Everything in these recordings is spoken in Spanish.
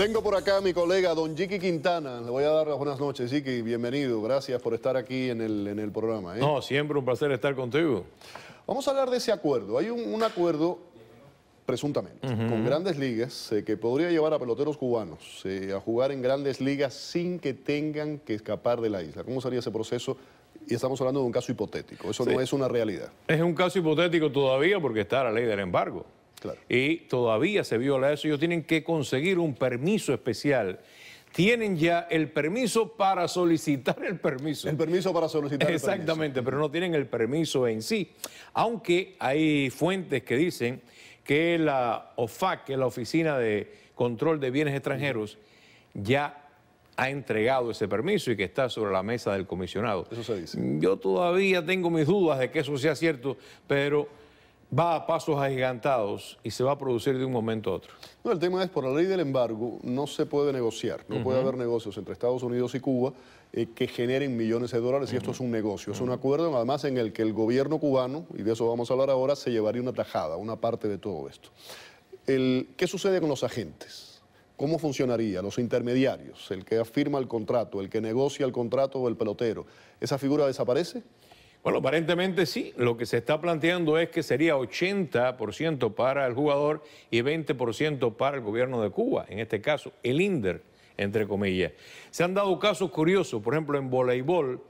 Tengo por acá a mi colega Don Jiki Quintana. Le voy a dar las buenas noches, Jiki. Bienvenido. Gracias por estar aquí en el, en el programa. ¿eh? No, siempre un placer estar contigo. Vamos a hablar de ese acuerdo. Hay un, acuerdo presuntamente, con grandes ligas eh, que podría llevar a peloteros cubanos eh, a jugar en grandes ligas sin que tengan que escapar de la isla. ¿Cómo sería ese proceso? Y estamos hablando de un caso hipotético, eso no es una realidad. Es un caso hipotético todavía porque está la ley del embargo. Y todavía se viola eso. Ellos tienen que conseguir un permiso especial tienen ya el permiso para solicitar el permiso. El permiso para solicitar el permiso. Exactamente, pero no tienen el permiso en sí. Aunque hay fuentes que dicen que la OFAC, que la Oficina de Control de Bienes Extranjeros, ya ha entregado ese permiso y que está sobre la mesa del comisionado. Eso se dice. Yo todavía tengo mis dudas de que eso sea cierto, pero va a pasos agigantados y se va a producir de un momento a otro. No, el tema es, por la ley del embargo, no se puede negociar, no puede haber negocios entre Estados Unidos y Cuba eh, que generen millones de dólares y esto es un negocio, es un acuerdo además en el que el gobierno cubano, y de eso vamos a hablar ahora, se llevaría una tajada, una parte de todo esto. ¿Qué sucede con los agentes? ¿Cómo funcionaría? Los intermediarios, el que afirma el contrato, el que negocia el contrato o el pelotero. ¿Esa figura desaparece? Bueno, aparentemente sí. Lo que se está planteando es que sería 80% para el jugador y 20% para el gobierno de Cuba, en este caso el INDER, entre comillas. Se han dado casos curiosos, por ejemplo, en voleibol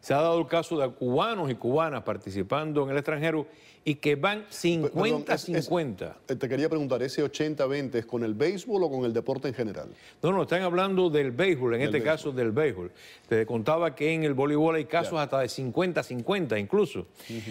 se ha dado el caso de cubanos y cubanas participando en el extranjero y que van 50-50. Eh, te quería preguntar, ¿ese 80-20 es con el béisbol o con el deporte en general? No, no, están hablando del béisbol, en este caso del béisbol. Te contaba que en el voleibol hay casos hasta de 50-50 incluso.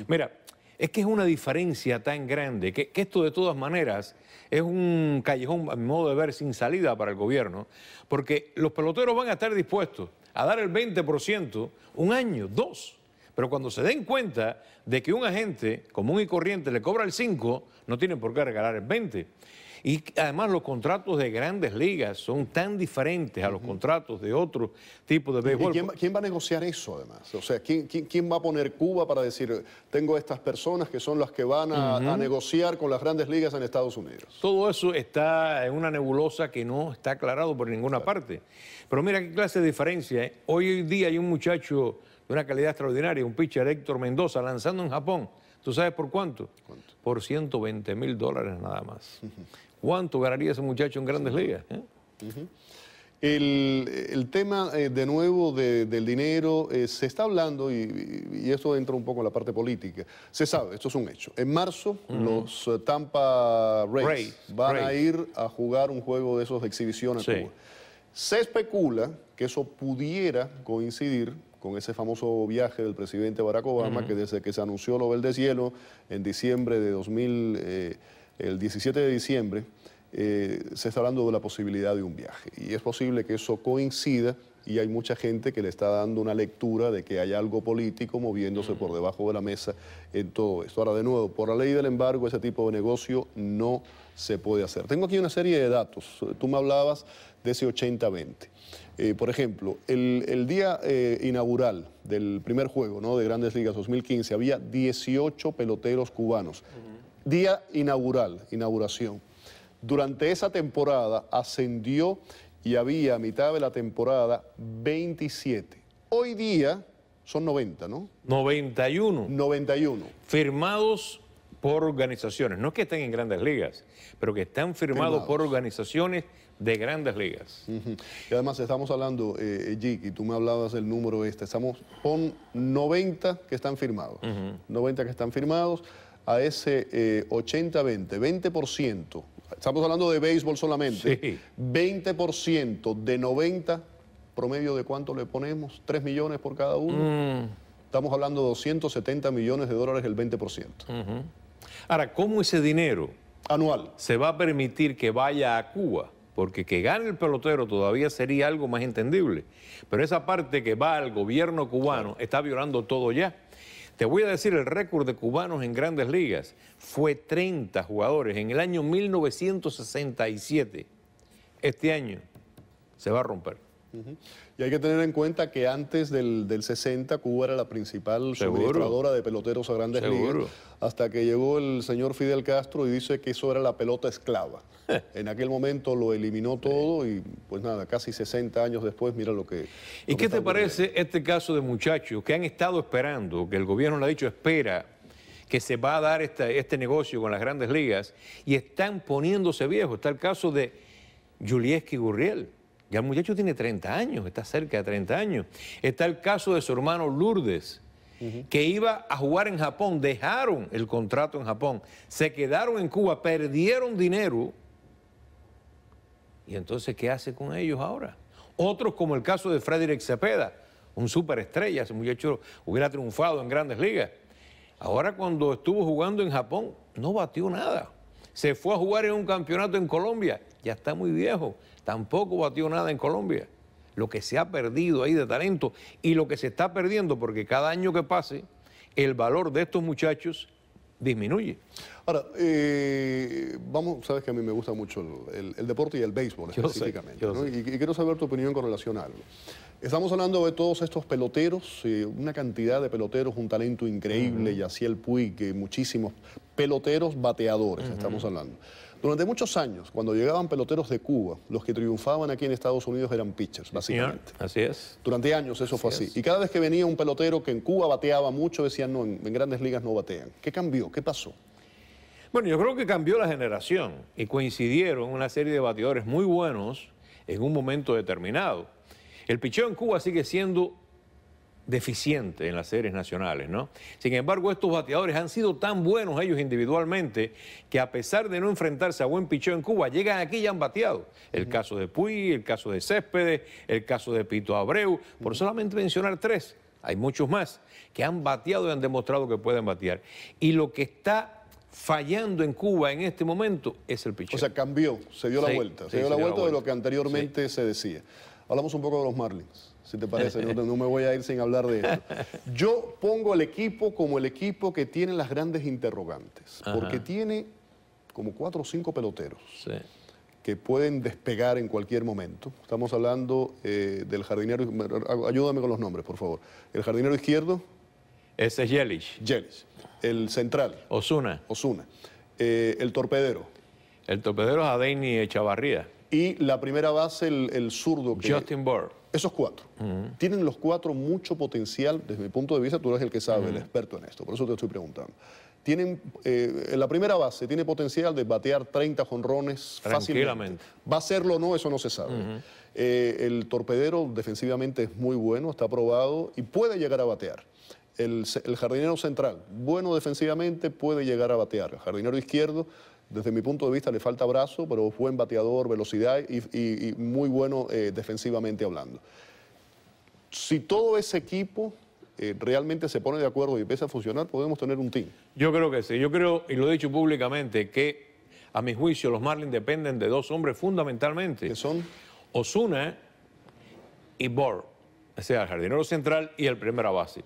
Mira, es que es una diferencia tan grande, que, esto de todas maneras es un callejón, a mi modo de ver, sin salida para el gobierno, porque los peloteros van a estar dispuestos a dar el 20% un año, dos. Pero cuando se den cuenta de que un agente común y corriente le cobra el 5, no tienen por qué regalar el 20. Y además los contratos de grandes ligas son tan diferentes a los contratos de otro tipo de béisbol. quién, va a negociar eso además? O sea, ¿quién, va a poner Cuba para decir, tengo estas personas que son las que van a, negociar con las grandes ligas en Estados Unidos? Todo eso está en una nebulosa que no está aclarado por ninguna parte. Pero mira qué clase de diferencia. ¿eh? Hoy en día hay un muchacho de una calidad extraordinaria, un pitcher Héctor Mendoza, lanzando en Japón ¿Tú sabes por cuánto? Por 120 mil dólares nada más. ¿Cuánto ganaría ese muchacho en grandes ligas? Eh? El, tema eh, de nuevo del dinero eh, se está hablando y, y, esto entra un poco en la parte política. Se sabe, esto es un hecho. En marzo los Tampa Rays, van a ir a jugar un juego de esos de exhibición Se especula que eso pudiera coincidir con ese famoso viaje del presidente Barack Obama, que desde que se anunció lo del deshielo en diciembre de 2000, eh, el 17 de diciembre, eh, se está hablando de la posibilidad de un viaje. Y es posible que eso coincida y hay mucha gente que le está dando una lectura de que hay algo político moviéndose por debajo de la mesa en todo esto. Ahora, de nuevo, por la ley del embargo, ese tipo de negocio no se puede hacer. Tengo aquí una serie de datos. Tú me hablabas de ese 80-20. Eh, por ejemplo, el, día eh, inaugural del primer juego ¿no? de Grandes Ligas 2015 había 18 peloteros cubanos. Día inaugural, inauguración. Durante esa temporada ascendió y había a mitad de la temporada 27. Hoy día son 90, ¿no? 91. 91. Firmados por organizaciones, no que estén en grandes ligas, pero que están firmados, por organizaciones de grandes ligas. Y además estamos hablando, eh, eh Jiki, tú me hablabas del número este, estamos con 90 que están firmados, 90 que están firmados, a ese 80-20, 20%, 20 estamos hablando de béisbol solamente, 20% de 90, promedio de cuánto le ponemos, 3 millones por cada uno. Mm. Estamos hablando de 270 millones de dólares el 20%. Ahora, ¿cómo ese dinero anual se va a permitir que vaya a Cuba? Porque que gane el pelotero todavía sería algo más entendible. Pero esa parte que va al gobierno cubano está violando todo ya. Te voy a decir el récord de cubanos en grandes ligas. Fue 30 jugadores en el año 1967. Este año se va a romper. Y hay que tener en cuenta que antes del, 60 Cuba era la principal suministradora de peloteros a grandes ligas, hasta que llegó el señor Fidel Castro y dice que eso era la pelota esclava. en aquel momento lo eliminó todo y pues nada, casi 60 años después mira lo que... ¿Y qué te parece este caso de muchachos que han estado esperando, que el gobierno le ha dicho espera que se va a dar este negocio con las grandes ligas y están poniéndose viejos. Está el caso de Julieski Gurriel. Ya el muchacho tiene 30 años, está cerca de 30 años. Está el caso de su hermano Lourdes, que iba a jugar en Japón, dejaron el contrato en Japón, se quedaron en Cuba, perdieron dinero. ¿Y entonces qué hace con ellos ahora? Otros como el caso de Frederick Cepeda, un superestrella, ese muchacho hubiera triunfado en grandes ligas. Ahora cuando estuvo jugando en Japón, no batió nada. Se fue a jugar en un campeonato en Colombia, ya está muy viejo tampoco batió nada en Colombia. Lo que se ha perdido ahí de talento y lo que se está perdiendo, porque cada año que pase, el valor de estos muchachos disminuye. Ahora, eh, vamos, sabes que a mí me gusta mucho el, deporte y el béisbol específicamente. y, quiero saber tu opinión con relación a algo. Estamos hablando de todos estos peloteros, eh, una cantidad de peloteros, un talento increíble, y así el Puig, que eh, muchísimos peloteros bateadores, estamos hablando. Durante muchos años, cuando llegaban peloteros de Cuba, los que triunfaban aquí en Estados Unidos eran pitchers, básicamente. así es. Durante años eso fue así. Y cada vez que venía un pelotero que en Cuba bateaba mucho, decían, no, en, en grandes ligas no batean. ¿Qué cambió? ¿Qué pasó? Bueno, yo creo que cambió la generación y coincidieron una serie de bateadores muy buenos en un momento determinado. El picheo en Cuba sigue siendo deficiente en las series nacionales, ¿no? Sin embargo, estos bateadores han sido tan buenos ellos individualmente que a pesar de no enfrentarse a buen picheo en Cuba, llegan aquí y han bateado. El caso de Puy, el caso de Céspedes, el caso de Pito Abreu, por solamente mencionar tres, hay muchos más, que han bateado y han demostrado que pueden batear. Y lo que está fallando en Cuba en este momento es el picheo. O sea, cambió, se dio la vuelta, se dio la vuelta, de lo que anteriormente se decía hablamos un poco de los Marlins, si te parece. no, me voy a ir sin hablar de esto. Yo pongo al equipo como el equipo que tiene las grandes interrogantes, porque tiene como cuatro o cinco peloteros. que pueden despegar en cualquier momento. Estamos hablando eh, del jardinero, ayúdame con los nombres, por favor. El jardinero izquierdo. Ese es Yelich. Yelich. El central. Osuna. Osuna. Eh, el torpedero. El torpedero es Adeini Echavarría y la primera base, el, zurdo. Justin Burr. Esos cuatro. Tienen los cuatro mucho potencial, desde mi punto de vista, tú eres el que sabe, el experto en esto, por eso te estoy preguntando. Tienen, eh, la primera base tiene potencial de batear 30 jonrones fácilmente. Va a serlo o no, eso no se sabe. Eh, el torpedero defensivamente es muy bueno, está probado y puede llegar a batear. El, el jardinero central, bueno defensivamente, puede llegar a batear. El jardinero izquierdo, desde mi punto de vista le falta brazo, pero buen bateador, velocidad y, muy bueno eh, defensivamente hablando. Si todo ese equipo eh, realmente se pone de acuerdo y empieza a funcionar, podemos tener un team. Yo creo que sí. Yo creo, y lo he dicho públicamente, que a mi juicio los Marlins dependen de dos hombres fundamentalmente. Que son Osuna y Bor, o sea, el jardinero central y el primera base.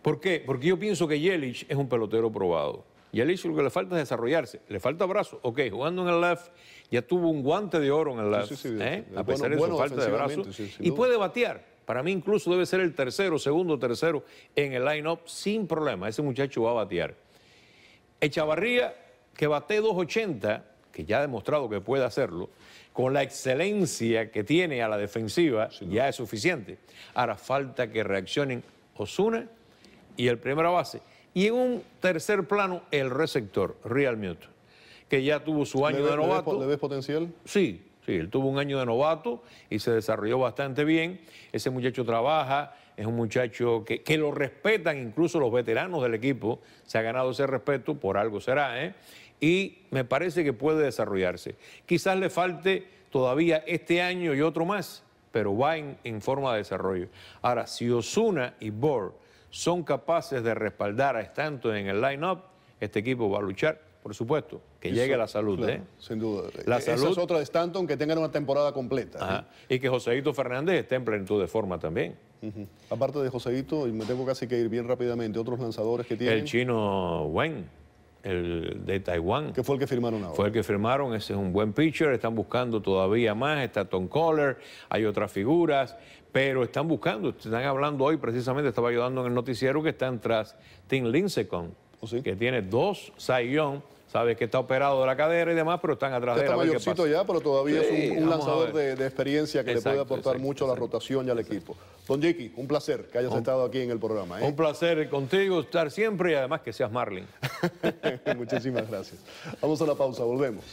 ¿Por qué? Porque yo pienso que Yelich es un pelotero probado. Y él hizo lo que le falta es desarrollarse. Le falta brazo. Ok, jugando en el left, ya tuvo un guante de oro en el left. ¿eh? A pesar de su falta de brazo. y puede batear. Para mí incluso debe ser el tercero, segundo, tercero en el line-up sin problema. Ese muchacho va a batear. Echavarría, que bate 2.80, que ya ha demostrado que puede hacerlo, con la excelencia que tiene a la defensiva, ya es suficiente. Ahora falta que reaccionen Osuna y el primera base. Y en un tercer plano, el receptor, Real Mute, que ya tuvo su año de novato. ¿Le ves, potencial? Sí, Sí, él tuvo un año de novato y se desarrolló bastante bien. Ese muchacho trabaja, es un muchacho que, lo respetan incluso los veteranos del equipo. Se ha ganado ese respeto, por algo será, ¿eh? Y me parece que puede desarrollarse. Quizás le falte todavía este año y otro más, pero va en, forma de desarrollo. Ahora, si Osuna y Bor son capaces de respaldar a Stanton en el line-up, este equipo va a luchar, por supuesto, que llegue la salud. ¿eh? Sin duda. La salud, es otra de Stanton, que tengan una temporada completa. Y que Joseito Fernández esté en plenitud de forma también. Aparte de Joseito, y me tengo casi que ir bien rápidamente, otros lanzadores que tienen. El chino Wen el de Taiwán. Que fue el que firmaron ahora. Fue el que firmaron, ese es un buen pitcher, están buscando todavía más, está Tom Collar, hay otras figuras, pero están buscando, están hablando hoy precisamente, estaba ayudando en el noticiero que están tras Tim Lincecum, oh, que tiene dos saiyón Sabes que está operado de la cadera y demás, pero están atrás de él. Está mayorcito ya, pero todavía es un, lanzador de, experiencia que le puede aportar mucho a la rotación y al equipo. Don Jiki, un placer que hayas estado aquí en el programa. ¿eh? Un placer contigo estar siempre y además que seas Marlin. Muchísimas gracias. Vamos a la pausa, volvemos.